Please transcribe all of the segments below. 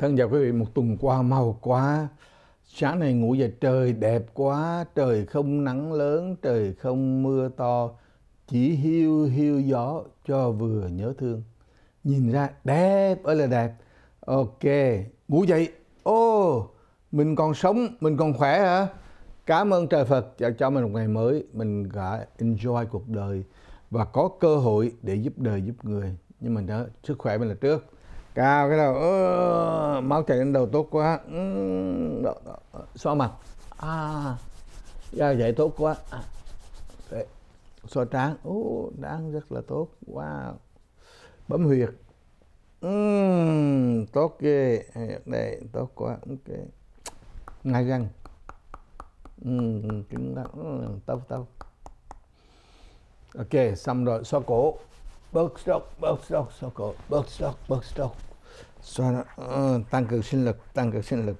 Thân chào quý vị, một tuần qua mau quá. Sáng nay ngủ dậy trời đẹp quá, trời không nắng lớn, trời không mưa to, chỉ hiu hiu gió cho vừa nhớ thương. Nhìn ra đẹp ơi là đẹp. Ok, ngủ dậy. Ô, oh, mình còn sống, mình còn khỏe hả? Cảm ơn trời Phật đã cho mình một ngày mới, mình đã enjoy cuộc đời và có cơ hội để giúp đời giúp người. Nhưng mà đó, sức khỏe mình là trước cao cái đầu ơ, máu chảy lên đầu tốt quá ừ, xoa mặt à da vậy tốt quá à, Đấy. xoa trán ú trán rất là tốt wow bấm huyệt ừ, tốt ghê đây tốt quá ok ngay răng ừ, cứng lắm ừ, tâu ok xong rồi xoa cổ Botstock, Botstock, Soko, Botstock, Botstock. Xoa nó, uh, tăng cường sinh lực, tăng cường sinh lực.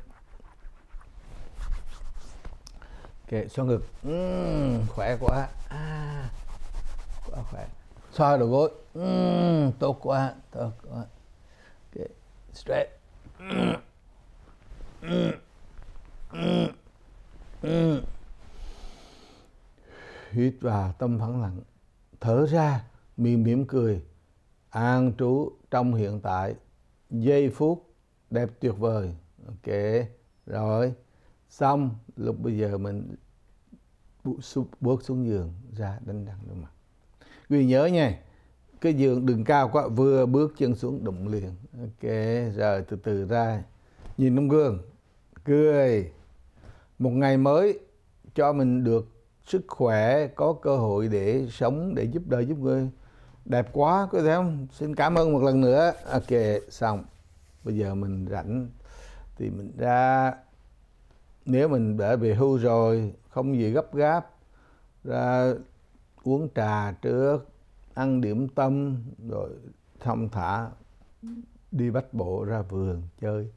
Ok, xoa ngực. Uhm, khỏe quá. À, quá khỏe. Xoa đầu gối. Uhm, tốt quá, tốt quá. Ok, stretch. Uhm, uhm, uhm, Hít vào tâm phẳng lặng. Thở ra miệng mỉm cười, an trú trong hiện tại, giây phút đẹp tuyệt vời. Ok, rồi, xong, lúc bây giờ mình bước xuống giường ra đánh răng đôi mặt. Vì nhớ nha, cái giường đừng cao quá, vừa bước chân xuống đụng liền. Ok, rồi từ từ ra, nhìn trong gương, cười. Một ngày mới cho mình được sức khỏe, có cơ hội để sống, để giúp đời giúp người đẹp quá có thể không xin cảm ơn một lần nữa ok xong bây giờ mình rảnh thì mình ra nếu mình đã về hưu rồi không gì gấp gáp ra uống trà trước ăn điểm tâm rồi thông thả đi bách bộ ra vườn chơi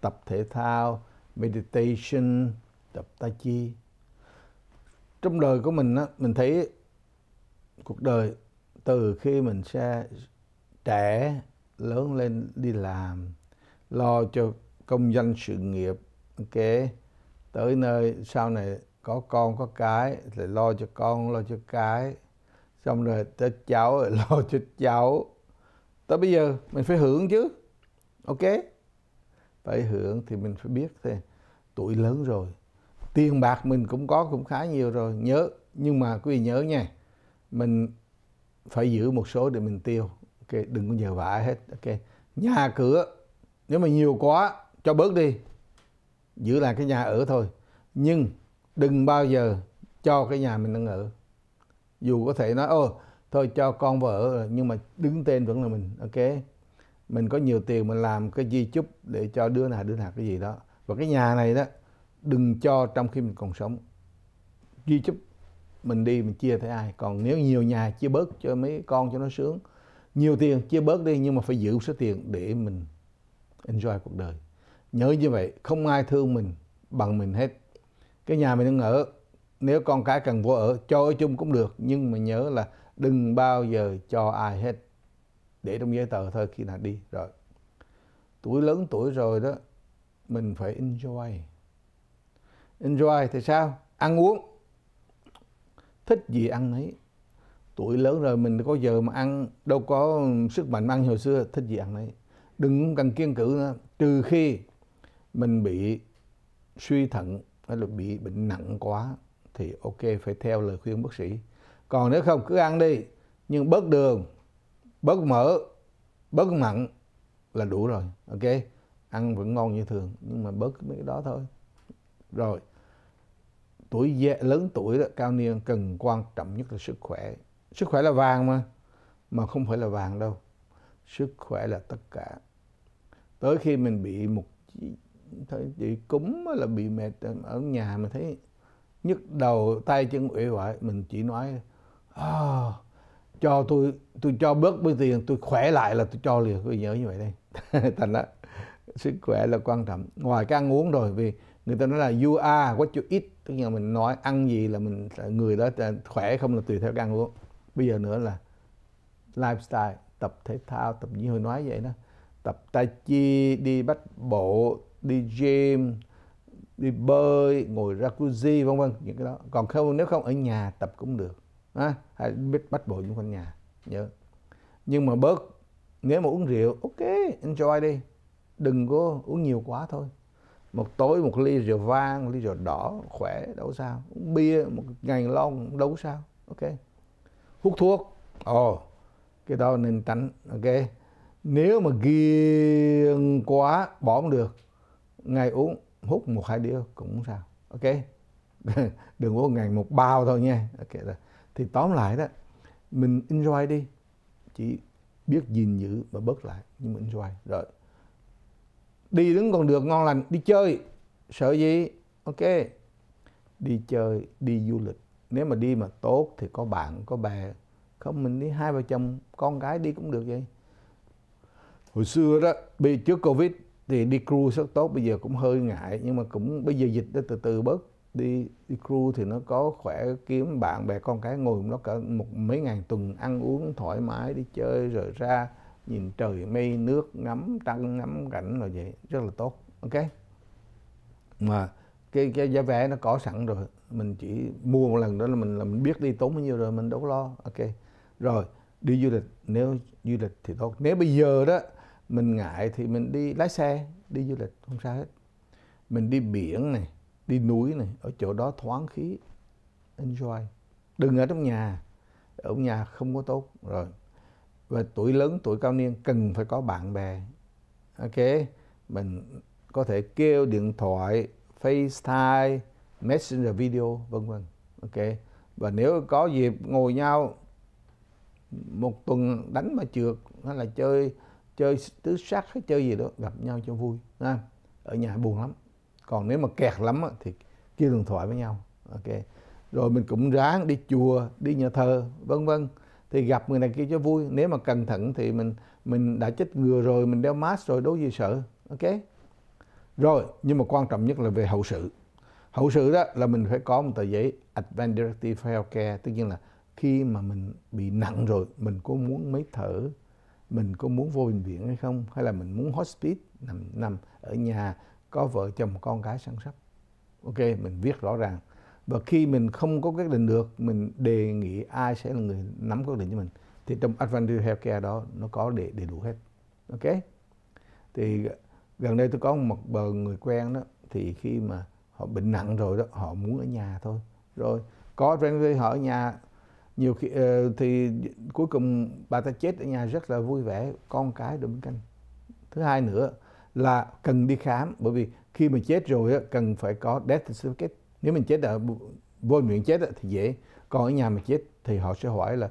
tập thể thao meditation tập tai chi trong đời của mình á mình thấy cuộc đời từ khi mình sẽ trẻ lớn lên đi làm lo cho công danh sự nghiệp ok tới nơi sau này có con có cái thì lo cho con lo cho cái xong rồi tới cháu rồi lo cho cháu tới bây giờ mình phải hưởng chứ ok phải hưởng thì mình phải biết thì tuổi lớn rồi tiền bạc mình cũng có cũng khá nhiều rồi nhớ nhưng mà quý vị nhớ nha mình phải giữ một số để mình tiêu ok đừng có nhờ vả hết ok nhà cửa nếu mà nhiều quá cho bớt đi giữ lại cái nhà ở thôi nhưng đừng bao giờ cho cái nhà mình đang ở dù có thể nói ô thôi cho con vợ nhưng mà đứng tên vẫn là mình ok mình có nhiều tiền mình làm cái di chúc để cho đứa nào đứa nào cái gì đó và cái nhà này đó đừng cho trong khi mình còn sống di chúc mình đi mình chia thế ai còn nếu nhiều nhà chia bớt cho mấy con cho nó sướng nhiều tiền chia bớt đi nhưng mà phải giữ số tiền để mình enjoy cuộc đời nhớ như vậy không ai thương mình bằng mình hết cái nhà mình đang ở nếu con cái cần vô ở cho ở chung cũng được nhưng mà nhớ là đừng bao giờ cho ai hết để trong giấy tờ thôi khi nào đi rồi tuổi lớn tuổi rồi đó mình phải enjoy enjoy thì sao ăn uống thích gì ăn ấy tuổi lớn rồi mình có giờ mà ăn đâu có sức mạnh ăn hồi xưa thích gì ăn đấy đừng cần kiêng cử nữa trừ khi mình bị suy thận hay là bị bệnh nặng quá thì ok phải theo lời khuyên bác sĩ còn nếu không cứ ăn đi nhưng bớt đường bớt mỡ bớt mặn là đủ rồi ok ăn vẫn ngon như thường nhưng mà bớt mấy cái đó thôi rồi tuổi dễ, lớn tuổi đó cao niên cần quan trọng nhất là sức khỏe sức khỏe là vàng mà mà không phải là vàng đâu sức khỏe là tất cả tới khi mình bị một thấy chị cúm là bị mệt ở nhà mình thấy nhức đầu tay chân uể oải mình chỉ nói à, cho tôi tôi cho bớt bớt tiền tôi khỏe lại là tôi cho liền tôi nhớ như vậy đây thành đó sức khỏe là quan trọng ngoài cái ăn uống rồi vì người ta nói là you are what you eat tức là mình nói ăn gì là mình người đó khỏe không là tùy theo cái ăn uống bây giờ nữa là lifestyle tập thể thao tập như hồi nói vậy đó tập tai chi đi bắt bộ đi gym đi bơi ngồi ra jacuzzi vân vân những cái đó còn không nếu không ở nhà tập cũng được à, hãy biết bắt bộ xung quanh nhà nhớ nhưng mà bớt nếu mà uống rượu ok enjoy đi đừng có uống nhiều quá thôi một tối một ly rượu vang ly rượu đỏ khỏe đâu sao uống bia một ngày lon đâu sao ok hút thuốc ồ oh, cái đó nên tránh ok nếu mà ghiền quá bỏ không được ngày uống hút một hai đĩa cũng sao ok đừng uống ngày một bao thôi nha ok rồi thì tóm lại đó mình enjoy đi chỉ biết gìn giữ và bớt lại nhưng mà enjoy rồi đi đứng còn được ngon lành đi chơi sợ gì ok đi chơi đi du lịch nếu mà đi mà tốt thì có bạn có bè không mình đi hai vợ chồng con gái đi cũng được vậy hồi xưa đó bị trước covid thì đi cruise rất tốt bây giờ cũng hơi ngại nhưng mà cũng bây giờ dịch nó từ từ bớt đi đi cruise thì nó có khỏe kiếm bạn bè con cái ngồi nó cả một mấy ngàn tuần ăn uống thoải mái đi chơi rồi ra nhìn trời mây nước ngắm trăng ngắm cảnh rồi vậy rất là tốt ok mà cái cái giá vé nó có sẵn rồi mình chỉ mua một lần đó là mình là mình biết đi tốn bao nhiêu rồi mình đâu có lo ok rồi đi du lịch nếu du lịch thì tốt nếu bây giờ đó mình ngại thì mình đi lái xe đi du lịch không sao hết mình đi biển này đi núi này ở chỗ đó thoáng khí enjoy đừng ở trong nhà ở nhà không có tốt rồi và tuổi lớn tuổi cao niên cần phải có bạn bè ok mình có thể kêu điện thoại FaceTime Messenger video vân vân ok và nếu có dịp ngồi nhau một tuần đánh mà trượt hay là chơi chơi tứ sắc hay chơi gì đó gặp nhau cho vui ha ở nhà buồn lắm còn nếu mà kẹt lắm thì kêu điện thoại với nhau ok rồi mình cũng ráng đi chùa đi nhà thờ vân vân thì gặp người này kia cho vui nếu mà cẩn thận thì mình mình đã chích ngừa rồi mình đeo mask rồi đâu gì sợ ok rồi nhưng mà quan trọng nhất là về hậu sự hậu sự đó là mình phải có một tờ giấy advance directive healthcare tức nhiên là khi mà mình bị nặng rồi mình có muốn mấy thở mình có muốn vô bệnh viện hay không hay là mình muốn hospice nằm nằm ở nhà có vợ chồng con cái săn sóc ok mình viết rõ ràng và khi mình không có quyết định được mình đề nghị ai sẽ là người nắm quyết định cho mình thì trong Advantage Healthcare đó nó có để đầy đủ hết ok thì gần đây tôi có một bờ người quen đó thì khi mà họ bệnh nặng rồi đó họ muốn ở nhà thôi rồi có Advantage họ ở nhà nhiều khi uh, thì cuối cùng bà ta chết ở nhà rất là vui vẻ con cái đùm canh thứ hai nữa là cần đi khám bởi vì khi mà chết rồi đó, cần phải có death certificate nếu mình chết ở vô viện chết thì dễ còn ở nhà mà chết thì họ sẽ hỏi là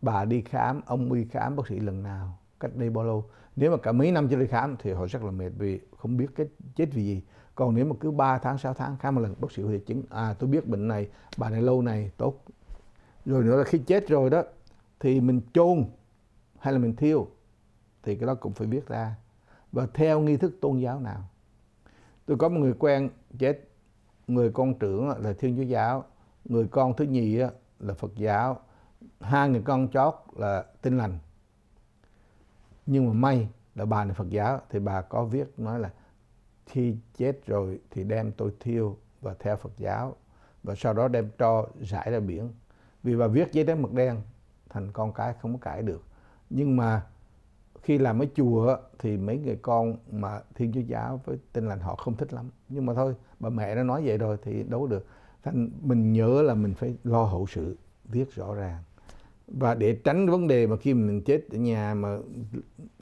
bà đi khám ông đi khám bác sĩ lần nào cách đây bao lâu nếu mà cả mấy năm chưa đi khám thì họ rất là mệt vì không biết cái chết vì gì còn nếu mà cứ 3 tháng 6 tháng khám một lần bác sĩ có thể chứng à tôi biết bệnh này bà này lâu này tốt rồi nữa là khi chết rồi đó thì mình chôn hay là mình thiêu thì cái đó cũng phải biết ra và theo nghi thức tôn giáo nào tôi có một người quen chết người con trưởng là thiên chúa giáo người con thứ nhì là phật giáo hai người con chót là tin lành nhưng mà may là bà này phật giáo thì bà có viết nói là khi chết rồi thì đem tôi thiêu và theo phật giáo và sau đó đem cho giải ra biển vì bà viết giấy trắng mực đen thành con cái không có cãi được nhưng mà khi làm ở chùa thì mấy người con mà thiên chúa giáo với tinh lành họ không thích lắm nhưng mà thôi bà mẹ nó nói vậy rồi thì đâu được thành mình nhớ là mình phải lo hậu sự viết rõ ràng và để tránh vấn đề mà khi mình chết ở nhà mà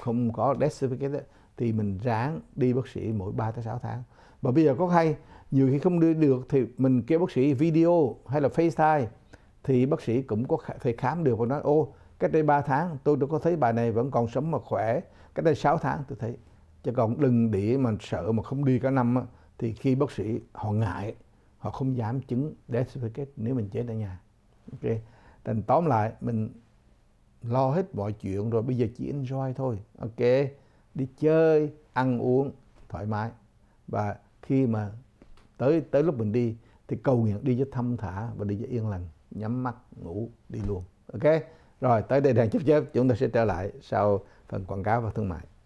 không có death certificate thì mình ráng đi bác sĩ mỗi 3 tới 6 tháng và bây giờ có hay nhiều khi không đi được thì mình kêu bác sĩ video hay là FaceTime thì bác sĩ cũng có thể khám được và nói ô cách đây 3 tháng tôi đâu có thấy bà này vẫn còn sống mà khỏe cách đây 6 tháng tôi thấy chứ còn đừng để mà sợ mà không đi cả năm thì khi bác sĩ họ ngại họ không dám chứng death certificate nếu mình chết ở nhà ok thành tóm lại mình lo hết mọi chuyện rồi bây giờ chỉ enjoy thôi ok đi chơi ăn uống thoải mái và khi mà tới tới lúc mình đi thì cầu nguyện đi cho thâm thả và đi cho yên lành nhắm mắt ngủ đi luôn ok rồi tới đây đèn chấp chớp chúng ta sẽ trở lại sau phần quảng cáo và thương mại.